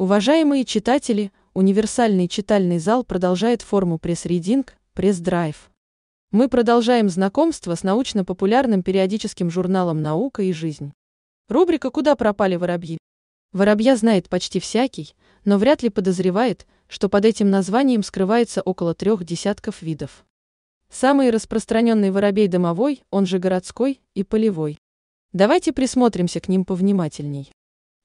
Уважаемые читатели, универсальный читальный зал продолжает форму пресс-ридинг, пресс-драйв. Мы продолжаем знакомство с научно-популярным периодическим журналом «Наука и жизнь». Рубрика «Куда пропали воробьи?» Воробья знает почти всякий, но вряд ли подозревает, что под этим названием скрывается около трех десятков видов. Самый распространенный воробей домовой, он же городской и полевой. Давайте присмотримся к ним повнимательней.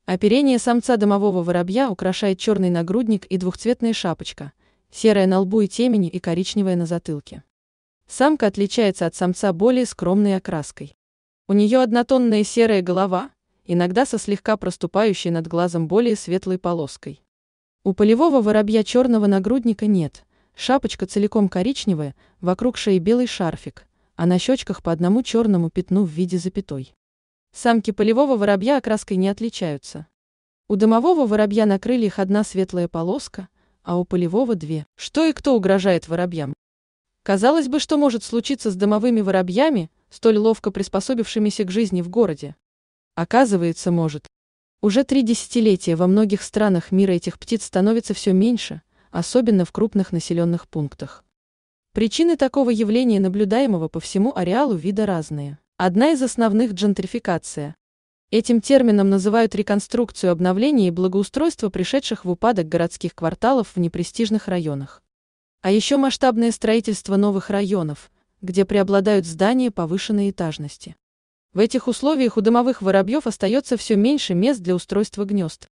Оперение самца домового воробья украшает черный нагрудник и двухцветная шапочка, серая на лбу и темени и коричневая на затылке. Самка отличается от самца более скромной окраской. У нее однотонная серая голова, иногда со слегка проступающей над глазом более светлой полоской. У полевого воробья черного нагрудника нет, шапочка целиком коричневая, вокруг шеи белый шарфик, а на щечках по одному черному пятну в виде запятой. Самки полевого воробья окраской не отличаются. У домового воробья на крыльях одна светлая полоска, а у полевого две. Что и кто угрожает воробьям? Казалось бы, что может случиться с домовыми воробьями, столь ловко приспособившимися к жизни в городе? Оказывается, может. Уже три десятилетия во многих странах мира этих птиц становится все меньше, особенно в крупных населенных пунктах. Причины такого явления, наблюдаемого по всему ареалу вида, разные. Одна из основных – джентрификация. Этим термином называют реконструкцию обновления и благоустройство пришедших в упадок городских кварталов в непрестижных районах. А еще масштабное строительство новых районов, где преобладают здания повышенной этажности. В этих условиях у домовых воробьев остается все меньше мест для устройства гнезд.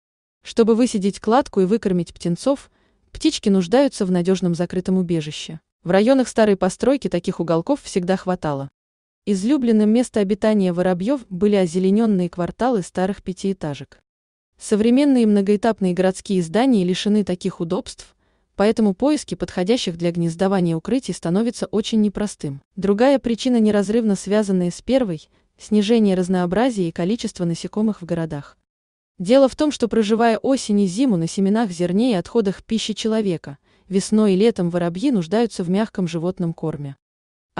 Чтобы высидеть кладку и выкормить птенцов, птички нуждаются в надежном закрытом убежище. В районах старой постройки таких уголков всегда хватало. Излюбленным место обитания воробьев были озелененные кварталы старых пятиэтажек. Современные многоэтапные городские здания лишены таких удобств, поэтому поиски подходящих для гнездования укрытий становятся очень непростым. Другая причина, неразрывно связанная с первой, снижение разнообразия и количества насекомых в городах. Дело в том, что проживая осень и зиму на семенах зерней и отходах пищи человека, весной и летом воробьи нуждаются в мягком животном корме.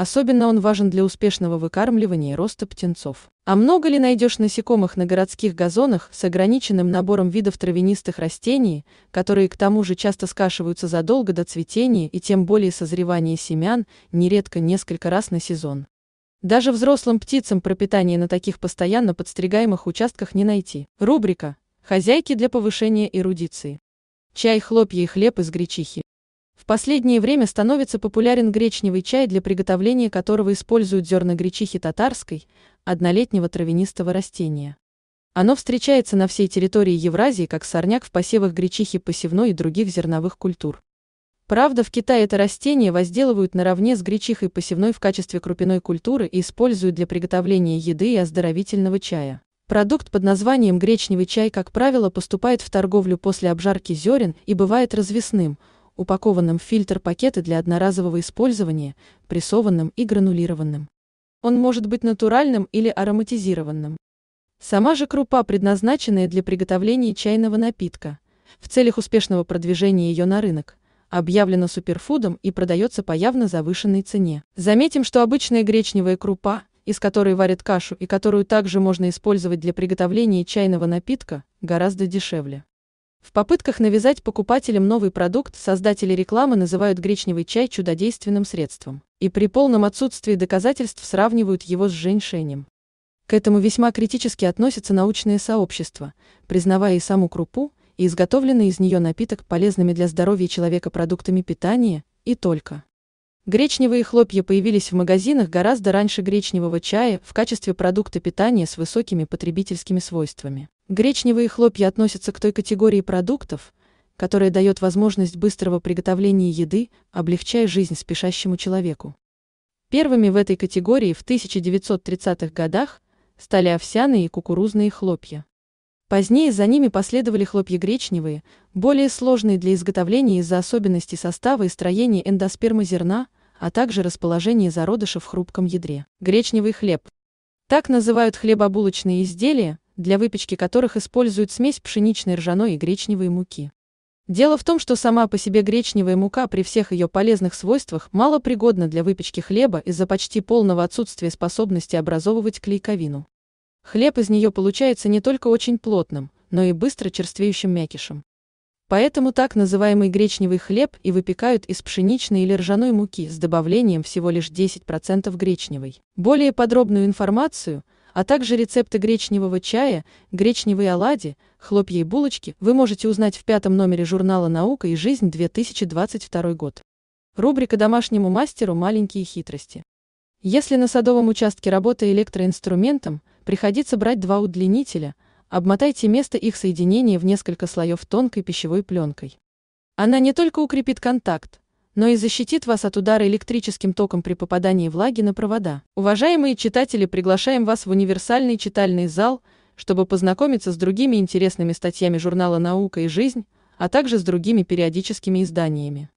Особенно он важен для успешного выкармливания и роста птенцов. А много ли найдешь насекомых на городских газонах с ограниченным набором видов травянистых растений, которые к тому же часто скашиваются задолго до цветения и тем более созревания семян, нередко несколько раз на сезон? Даже взрослым птицам пропитание на таких постоянно подстригаемых участках не найти. Рубрика «Хозяйки для повышения эрудиции». Чай, хлопья и хлеб из гречихи последнее время становится популярен гречневый чай, для приготовления которого используют зерна гречихи татарской, однолетнего травянистого растения. Оно встречается на всей территории Евразии как сорняк в посевах гречихи посевной и других зерновых культур. Правда, в Китае это растение возделывают наравне с гречихой посевной в качестве крупиной культуры и используют для приготовления еды и оздоровительного чая. Продукт под названием гречневый чай, как правило, поступает в торговлю после обжарки зерен и бывает развесным – упакованным в фильтр пакеты для одноразового использования, прессованным и гранулированным. Он может быть натуральным или ароматизированным. Сама же крупа, предназначенная для приготовления чайного напитка, в целях успешного продвижения ее на рынок, объявлена суперфудом и продается по явно завышенной цене. Заметим, что обычная гречневая крупа, из которой варят кашу и которую также можно использовать для приготовления чайного напитка, гораздо дешевле. В попытках навязать покупателям новый продукт создатели рекламы называют гречневый чай чудодейственным средством и при полном отсутствии доказательств сравнивают его с женьшенем. К этому весьма критически относятся научные сообщества, признавая и саму крупу, и изготовленный из нее напиток полезными для здоровья человека продуктами питания, и только. Гречневые хлопья появились в магазинах гораздо раньше гречневого чая в качестве продукта питания с высокими потребительскими свойствами. Гречневые хлопья относятся к той категории продуктов, которая дает возможность быстрого приготовления еды, облегчая жизнь спешащему человеку. Первыми в этой категории в 1930-х годах стали овсяные и кукурузные хлопья. Позднее за ними последовали хлопья гречневые, более сложные для изготовления из-за особенностей состава и строения эндосперма зерна, а также расположения зародыша в хрупком ядре. Гречневый хлеб. Так называют хлебобулочные изделия – для выпечки которых используют смесь пшеничной ржаной и гречневой муки. Дело в том, что сама по себе гречневая мука при всех ее полезных свойствах мало пригодна для выпечки хлеба из-за почти полного отсутствия способности образовывать клейковину. Хлеб из нее получается не только очень плотным, но и быстро черствеющим мякишем. Поэтому так называемый гречневый хлеб и выпекают из пшеничной или ржаной муки с добавлением всего лишь 10% гречневой. Более подробную информацию – а также рецепты гречневого чая, гречневые оладьи, хлопья и булочки вы можете узнать в пятом номере журнала «Наука и жизнь» 2022 год. Рубрика «Домашнему мастеру. Маленькие хитрости». Если на садовом участке работа электроинструментом, приходится брать два удлинителя, обмотайте место их соединения в несколько слоев тонкой пищевой пленкой. Она не только укрепит контакт, но и защитит вас от удара электрическим током при попадании влаги на провода. Уважаемые читатели, приглашаем вас в универсальный читальный зал, чтобы познакомиться с другими интересными статьями журнала «Наука и жизнь», а также с другими периодическими изданиями.